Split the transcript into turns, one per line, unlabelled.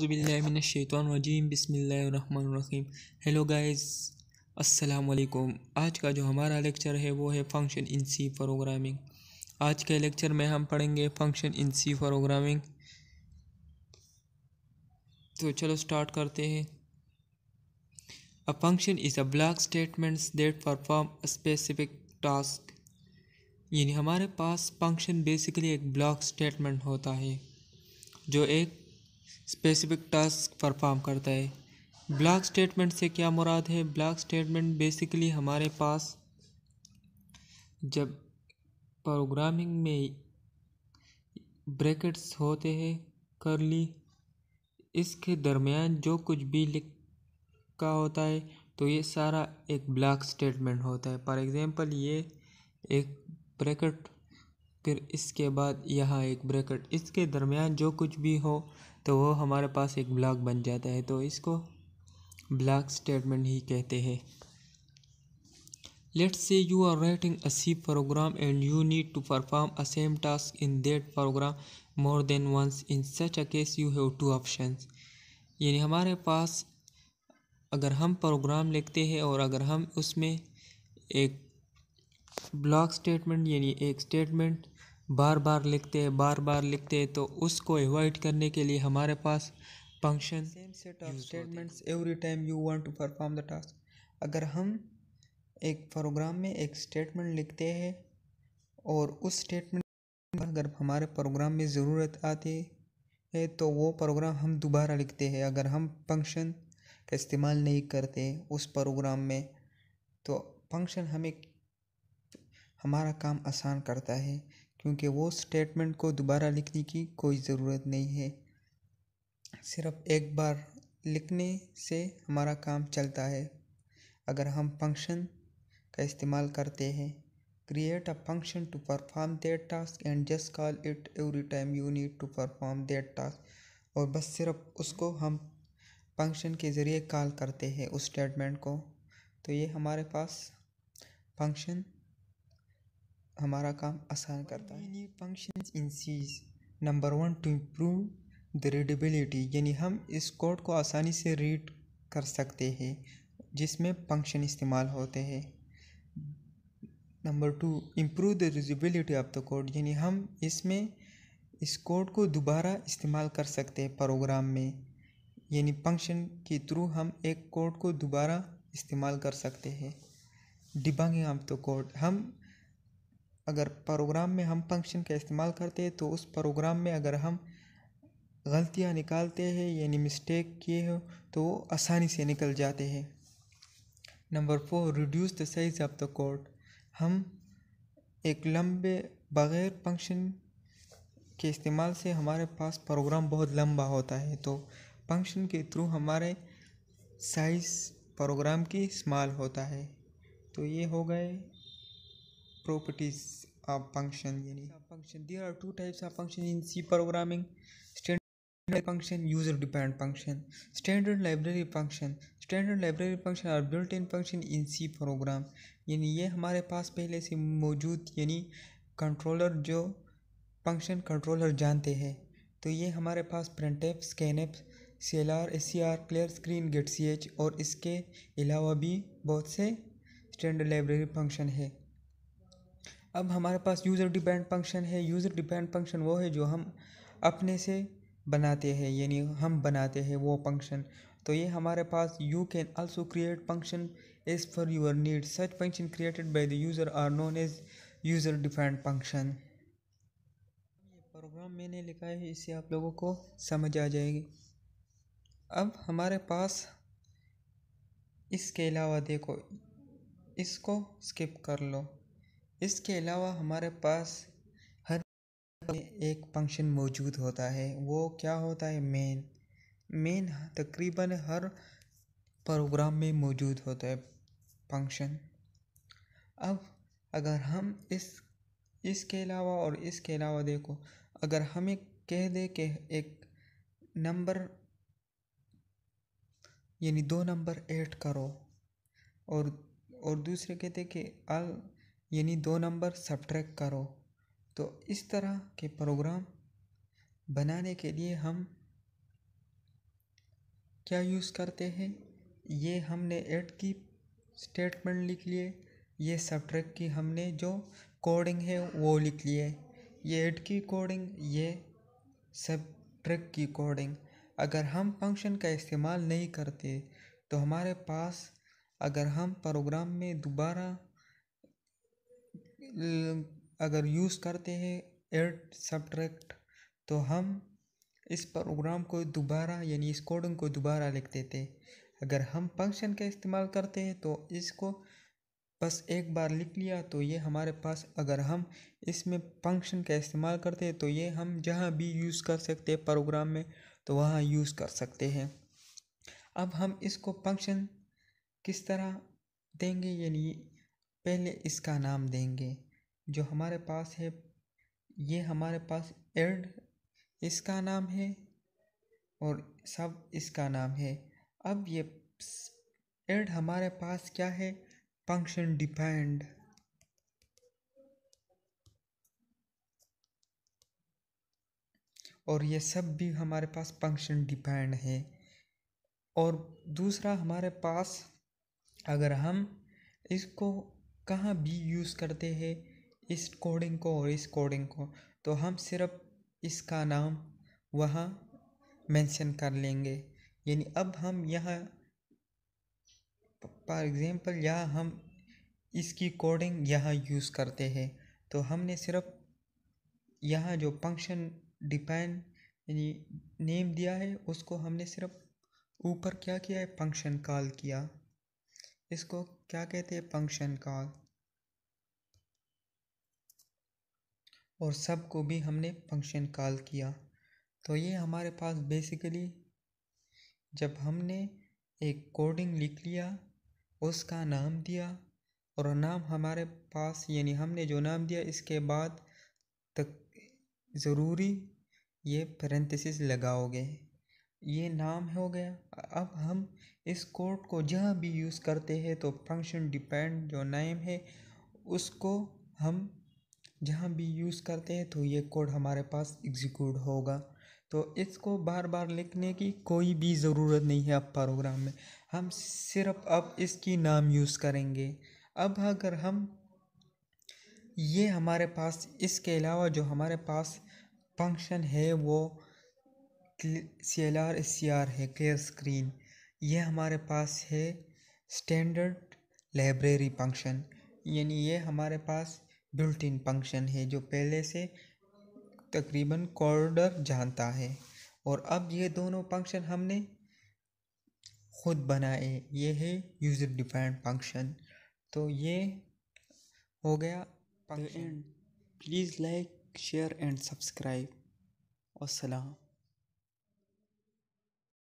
आउज़बिल्लिमिनशैतरजीम बसमीम hello guys अस्सलाम वालेकुम आज का जो हमारा लेक्चर है वो है फंक्शन इन सी प्रोग्रामिंग आज के लेक्चर में हम पढ़ेंगे फंक्शन इन सी प्रोग्रामिंग तो चलो स्टार्ट करते हैं a function is a block statements that perform specific task यानी हमारे पास फंक्शन बेसिकली एक ब्लॉक स्टेटमेंट होता है जो एक स्पेसिफिक टास्क परफॉर्म करता है ब्लॉक स्टेटमेंट से क्या मुराद है ब्लॉक स्टेटमेंट बेसिकली हमारे पास जब प्रोग्रामिंग में ब्रैकेट्स होते हैं करली इसके दरमियान जो कुछ भी लिख का होता है तो ये सारा एक ब्लॉक स्टेटमेंट होता है फॉर एग्ज़ाम्पल ये एक ब्रैकेट फिर इसके बाद यहाँ एक ब्रैकेट इसके दरमियान जो कुछ भी हो तो वो हमारे पास एक ब्लॉक बन जाता है तो इसको ब्लॉक स्टेटमेंट ही कहते हैं let's say you are writing a C program and you need to perform a same task in that program more than once in such a case you have two option यानी हमारे पास अगर हम programme लिखते हैं और अगर हम उसमें एक ब्लॉक स्टेटमेंट यानी एक स्टेटमेंट बार बार लिखते हैं बार बार लिखते हैं तो उसको एवॉइड करने के लिए हमारे पास function same set of statements every time you want to perform the task अगर हम एक प्रोग्राम में एक स्टेटमेंट लिखते हैं और उस स्टेटमेंट अगर हमारे प्रोग्राम में ज़रूरत आती है तो वो प्रोग्राम हम दोबारा लिखते हैं अगर हम फंक्शन का इस्तेमाल नहीं करते उस प्रोग्राम में तो फंक्शन हमें हमारा काम आसान करता है क्योंकि वो स्टेटमेंट को दोबारा लिखने की कोई ज़रूरत नहीं है सिर्फ एक बार लिखने से हमारा काम चलता है अगर हम फंक्शन का इस्तेमाल करते हैं create a function to perform that task and just call it every time you need to perform that task और बस सिर्फ उसको हम फंक्शन के ज़रिए कॉल करते हैं उस स्टेटमेंट को तो ये हमारे पास फंक्शन हमारा काम आसान करता है यानी function in C's number one to improve the readability यानी हम इस कोड को आसानी से रीड कर सकते हैं जिसमें फंक्शन इस्तेमाल होते हैं number two improve the reusability of the code यानी हम इसमें इस कोड को दोबारा इस्तेमाल कर सकते हैं प्रोग्राम में यानी फंक्शन के थ्रू हम एक कोड को दोबारा इस्तेमाल कर सकते हैं डिबंगिंग ऑफ द कोड हम अगर प्रोग्राम में हम फंक्शन का इस्तेमाल करते हैं तो उस प्रोग्राम में अगर हम गलतियाँ निकालते हैं यानी मिस्टेक किए हो तो वो आसानी से निकल जाते हैं number four reduce the size of the code हम एक लंबे बग़ैर फंक्शन के इस्तेमाल से हमारे पास प्रोग्राम बहुत लंबा होता है तो फंक्शन के थ्रू हमारे साइज़ प्रोग्राम की स्मॉल होता है तो ये हो गए properties of function yani function there are two types of function in c programming standard function user dependent function standard library function standard library function are built in function in c program yani ye hamare paas pehle se maujood yani controller jo function controller jante hain to ye hamare paas printf scanf clr scr clear screen C R clear screen get C H और standard library function है अब हमारे पास user depend function है user depend function वो है जो हम अपने से बनाते हैं यानी हम बनाते हैं वो फंक्शन तो ये हमारे पास you can also create function as per your need such function created by the user are known as user depend function ये प्रोग्राम मैंने लिखा है इससे आप लोगों को समझ आ जाएगी अब हमारे पास इसके अलावा देखो इसको स्किप कर लो इसके अलावा हमारे पास हर एक फंक्शन मौजूद होता है वो क्या होता है मेन मेन तकरीबन हर प्रोग्राम में मौजूद होता है फंक्शन अब अगर हम इस इसके अलावा और इसके अलावा देखो अगर हमें कह दे कि एक नंबर यानी दो नंबर ऐड करो और और दूसरे कहते कि यानी दो नंबर सब्ट्रैक्ट करो तो इस तरह के प्रोग्राम बनाने के लिए हम क्या यूज़ करते हैं ये हमने एड की स्टेटमेंट लिख लिए ये सब्ट्रैक्ट की हमने जो कोडिंग है वो लिख लिए ये एड की कोडिंग ये सब्ट्रैक्ट की कोडिंग अगर हम फंक्शन का इस्तेमाल नहीं करते तो हमारे पास अगर हम प्रोग्राम में दोबारा अगर यूज़ करते हैं एड सब्ट्रैक्ट तो हम इस प्रोग्राम को दोबारा यानी इस कोडिंग को दोबारा लिख देते अगर हम फंक्शन का इस्तेमाल करते हैं तो इसको बस एक बार लिख लिया तो ये हमारे पास अगर हम इसमें फंक्शन का इस्तेमाल करते हैं तो ये हम जहाँ भी यूज़ कर सकते हैं प्रोग्राम में तो वहाँ यूज़ कर सकते हैं अब हम इसको फंक्शन किस तरह देंगे यानी पहले इसका नाम देंगे जो हमारे पास है ये हमारे पास एड इसका नाम है और सब इसका नाम है अब ये एड हमारे पास क्या है फंक्शन डिपेंड और ये सब भी हमारे पास फंक्शन डिपेंड है और दूसरा हमारे पास अगर हम इसको कहाँ भी यूज़ करते हैं इस कोडिंग को और इस कोडिंग को तो हम सिर्फ इसका नाम वहाँ मेंशन कर लेंगे यानी अब हम यहाँ फॉर एग्ज़ाम्पल यहाँ हम इसकी कोडिंग यहाँ यूज़ करते हैं तो हमने सिर्फ यहाँ जो फंक्शन डिपेंड यानी नेम दिया है उसको हमने सिर्फ ऊपर क्या किया है फंक्शन कॉल किया इसको क्या कहते हैं फंक्शन कॉल और सब को भी हमने फंक्शन कॉल किया तो ये हमारे पास बेसिकली जब हमने एक कोडिंग लिख लिया उसका नाम दिया और नाम हमारे पास यानी हमने जो नाम दिया इसके बाद तक ज़रूरी ये पेरेंथिस लगाओगे ये नाम हो गया अब हम इस कोड को जहाँ भी यूज़ करते हैं तो फंक्शन डिपेंड जो नेम है उसको हम जहाँ भी यूज़ करते हैं तो ये कोड हमारे पास एग्जीक्यूट होगा तो इसको बार बार लिखने की कोई भी ज़रूरत नहीं है अब प्रोग्राम में हम सिर्फ अब इसकी नाम यूज़ करेंगे अब अगर हम ये हमारे पास इसके अलावा जो हमारे पास फंक्शन है वो C L R S C R है क्लियर स्क्रीन ये हमारे पास है स्टैंडर्ड लाइब्रेरी फंक्शन यानी ये हमारे पास बिल्ट इन फंक्शन है जो पहले से तकरीबन कॉर्डर जानता है और अब ये दोनों फंक्शन हमने खुद बनाए ये है यूज़र डिफाइंड फंक्शन तो ये हो गया and please like share and subscribe Aslam